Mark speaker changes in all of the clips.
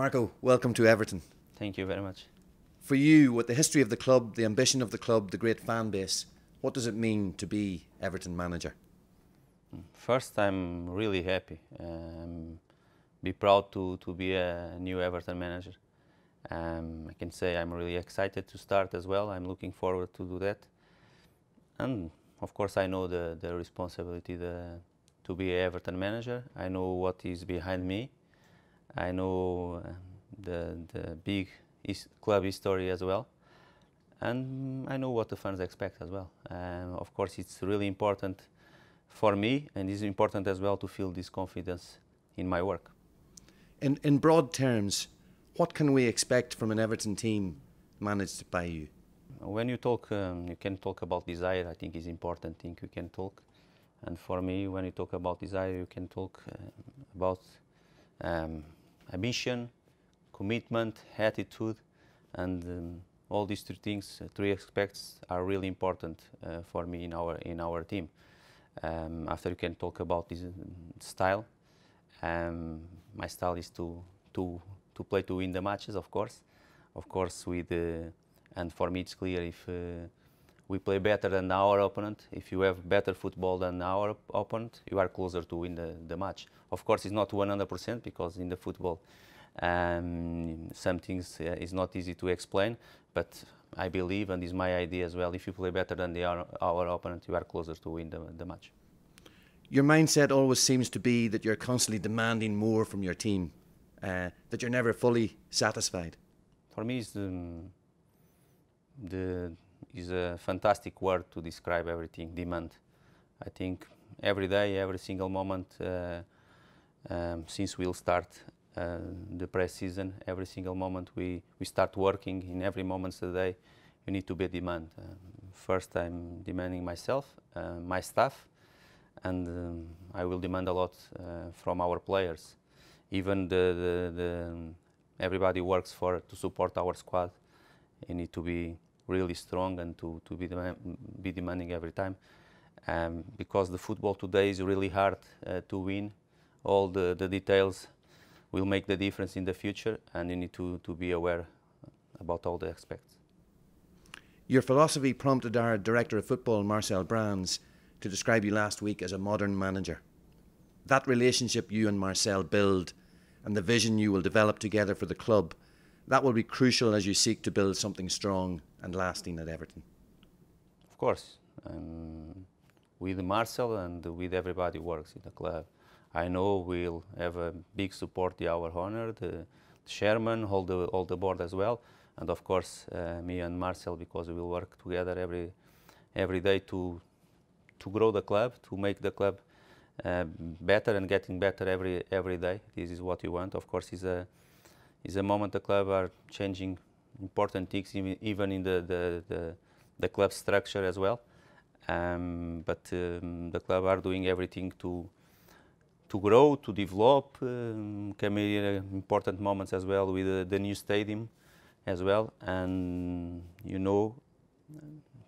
Speaker 1: Marco, welcome to Everton. Thank you very much. For you, with the history of the club, the ambition of the club, the great fan base, what does it mean to be Everton manager?
Speaker 2: First, I'm really happy. Um, be proud to, to be a new Everton manager. Um, I can say I'm really excited to start as well. I'm looking forward to do that. And of course, I know the, the responsibility the, to be Everton manager. I know what is behind me. I know uh, the, the big is club history as well. And I know what the fans expect as well. And of course, it's really important for me, and it's important as well to feel this confidence in my work.
Speaker 1: In, in broad terms, what can we expect from an Everton team managed by you?
Speaker 2: When you talk, um, you can talk about desire. I think is important thing you can talk. And for me, when you talk about desire, you can talk uh, about um, ambition, commitment, attitude, and um, all these three things, uh, three aspects, are really important uh, for me in our in our team. Um, after you can talk about this uh, style, um, my style is to to to play to win the matches, of course, of course with, uh, and for me it's clear if. Uh, we play better than our opponent. If you have better football than our opponent, you are closer to win the, the match. Of course, it's not 100% because in the football, um, some things uh, is not easy to explain, but I believe, and is my idea as well, if you play better than the, our, our opponent, you are closer to win
Speaker 1: the, the match. Your mindset always seems to be that you're constantly demanding more from your team, uh, that you're never fully satisfied. For me, it's um,
Speaker 2: the, the is a fantastic word to describe everything, demand. I think every day, every single moment, uh, um, since we'll start uh, the press season every single moment we, we start working, in every moment of the day, you need to be demand. Uh, first, I'm demanding myself, uh, my staff, and um, I will demand a lot uh, from our players. Even the, the, the um, everybody works for to support our squad. You need to be really strong and to, to be, be demanding every time. Um, because the football today is really hard uh, to win. All the, the details will make the difference in the future and you need to, to be aware about all the aspects.
Speaker 1: Your philosophy prompted our director of football, Marcel Brands, to describe you last week as a modern manager. That relationship you and Marcel build and the vision you will develop together for the club that will be crucial as you seek to build something strong and lasting at Everton. Of course. and
Speaker 2: with Marcel and with everybody who works in the club. I know we'll have a big support, the our honor, the, chairman, all the, all the board as well, and of course uh, me and Marcel because we will work together every, every day to, to grow the club, to make the club uh, better and getting better every, every day. This is what you want. Of course, is a, is a moment the club are changing important things even in the, the, the, the club structure as well. Um, but um, the club are doing everything to to grow, to develop. Um, came here important moments as well with uh, the new stadium as well. And you know,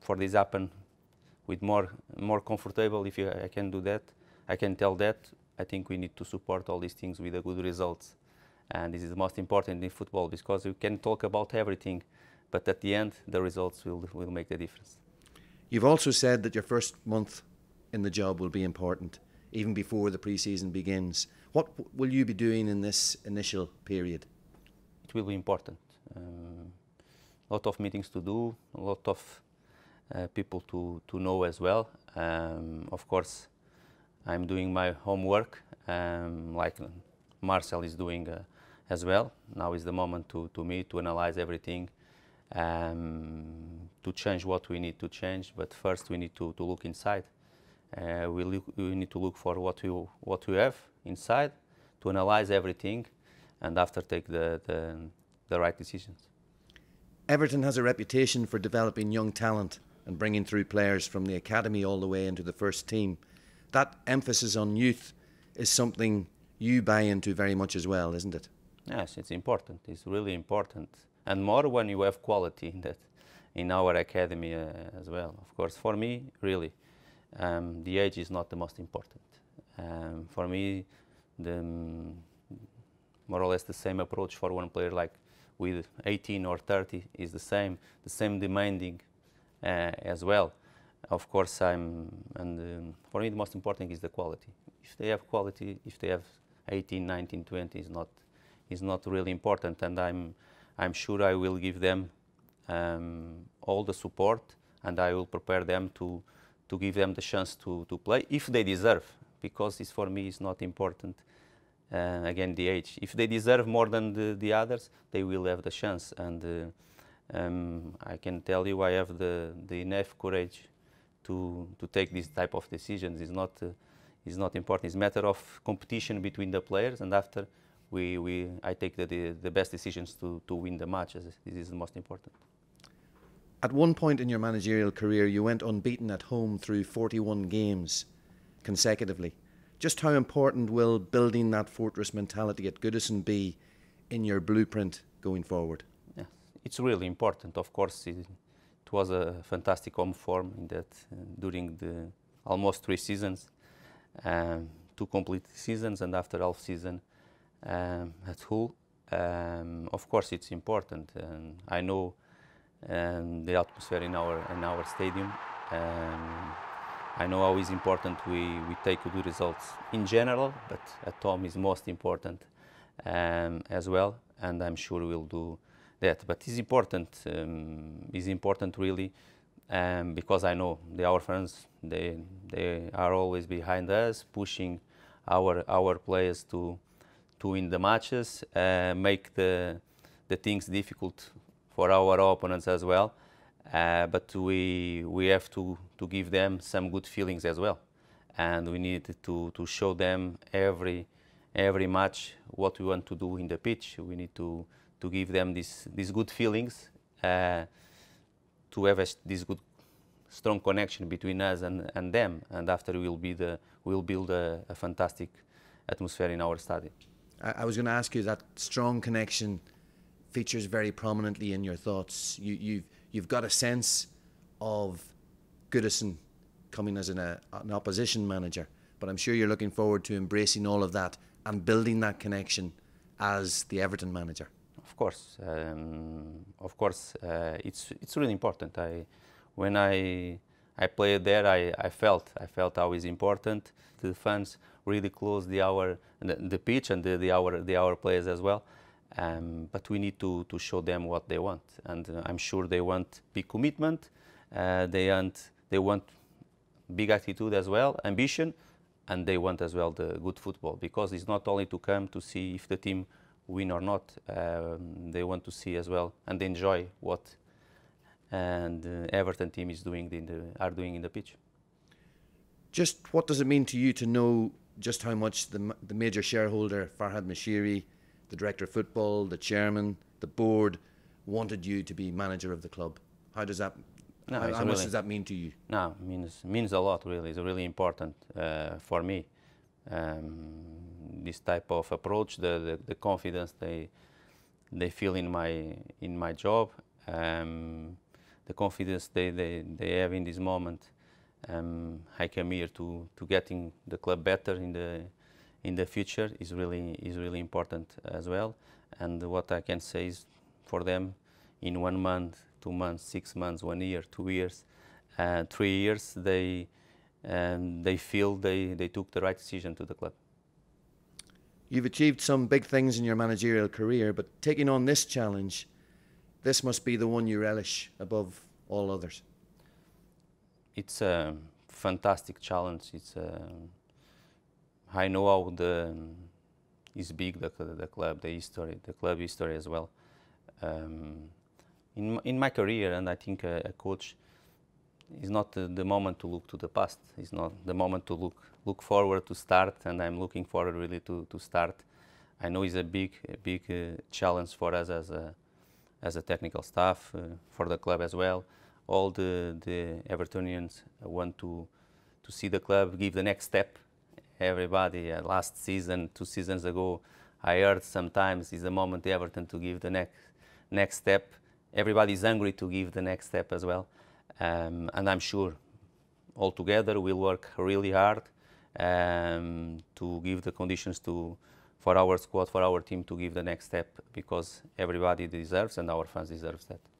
Speaker 2: for this happen with more more comfortable, if you, I can do that, I can tell that. I think we need to support all these things with a good results. And this is the most important in football because you can talk about everything, but at the end, the results will, will make the difference.
Speaker 1: You've also said that your first month in the job will be important, even before the pre-season begins. What will you be doing in this initial period? It will be important. A uh, um, lot
Speaker 2: of meetings to do, a lot of uh, people to, to know as well. Um, of course, I'm doing my homework, um, like Marcel is doing uh, as well. Now is the moment to, to me to analyze everything, um, to change what we need to change. But first, we need to, to look inside. Uh, we, look, we need to look for what we, what we have inside to analyze everything and after take the, the, the right decisions.
Speaker 1: Everton has a reputation for developing young talent and bringing through players from the academy all the way into the first team. That emphasis on youth is something you buy into very much as well, isn't it?
Speaker 2: Yes, it's important. It's really important, and more when you have quality in that, in our academy uh, as well. Of course, for me, really, um, the age is not the most important. Um, for me, the mm, more or less the same approach for one player like with 18 or 30 is the same, the same demanding uh, as well. Of course, I'm, and um, for me the most important is the quality. If they have quality, if they have 18, 19, 20 is not is not really important, and I'm I'm sure I will give them um, all the support, and I will prepare them to to give them the chance to to play if they deserve, because this for me is not important. Uh, again, the age. If they deserve more than the, the others, they will have the chance. And uh, um, I can tell you, I have the the enough courage to to take these type of decisions. It's not uh, it's not important. It's a matter of competition between the players, and after we, we, I take the, the, the best decisions to, to win the match. This is the most important.
Speaker 1: At one point in your managerial career, you went unbeaten at home through 41 games consecutively. Just how important will building that fortress mentality at Goodison be in your blueprint going forward?
Speaker 2: Yeah, it's really important. Of course, it, it was a fantastic home form in that uh, during the almost three seasons, um, two complete seasons, and after half season, um, at home, Um, of course, it's important. I know um, the atmosphere in our in our stadium. Um, I know how is important we, we take good results in general, but at home is most important um, as well, and I'm sure we'll do that. But it's important. it's important really because I know the our fans they they are always behind us, pushing our our players to to win the matches, uh, make the, the things difficult for our opponents as well. Uh, but we, we have to, to give them some good feelings as well. And we need to, to show them every, every match what we want to do in the pitch. We need to, to give them this, these good feelings, uh, to have a, this good strong connection between us and, and them. And
Speaker 1: after we'll, be the, we'll build a, a fantastic atmosphere in our stadium. I, was going to ask you that strong connection features very prominently in your thoughts. You, you've you've got a sense of Goodison coming as an, uh, an opposition manager, but I'm sure you're looking forward to embracing all of that and building that connection as the Everton manager.
Speaker 2: Of course, um, of course, uh, it's it's really important. I when I I played there, I, I felt, I felt how is important. The fans really close the hour, the, the pitch and the, the our the our players as well. Um, but we need to, to show them what they want, and uh, I'm sure they want big commitment. Uh, they want they want big attitude as well, ambition, and they want as well the good football because it's not only to come to see if the team win or not. Um, they want to see as well and enjoy what and uh, Everton team is doing in the are doing in the pitch.
Speaker 1: Just what does it mean to you to know just how much the the major shareholder Farhad Mashiri, the director of football, the chairman, the board wanted you to be manager of the club? How does that no, how, how really, much does that mean to you?
Speaker 2: No, means means a lot really. It's really important uh, for me. Um, this type of approach, the, the, the confidence they they feel in my in my job. Um, the confidence they, they, they have in this moment. Um, I came here to, to getting the club better in the in the future is really is really important as well. And what I can say is for them, in one month, two months, six months, one year, two years, uh, three years, they um, they feel they, they took the right decision to the club.
Speaker 1: You've achieved some big things in your managerial career, but taking on this challenge this must be the one you relish above all others.
Speaker 2: It's a fantastic challenge. It's a, um, I know how the um, is big the, the club, the history, the club history as well. Um, in in my career, and I think a, a coach is not the, the, moment to look to the past. It's not the moment to look look forward to start, and I'm looking forward really to to start. I know it's a big a big uh, challenge for us as a as a technical staff, uh, for the club as well. All the, the Evertonians want to, to see the club give the next step. Everybody, uh, last season, two seasons ago, I heard sometimes is the moment Everton to give the next, next step. Everybody is hungry to give the next step as well. Um, and I'm sure all together we'll work really hard um, to give the conditions to, for our squad, for our team to give the next step because everybody deserves and our fans deserves that.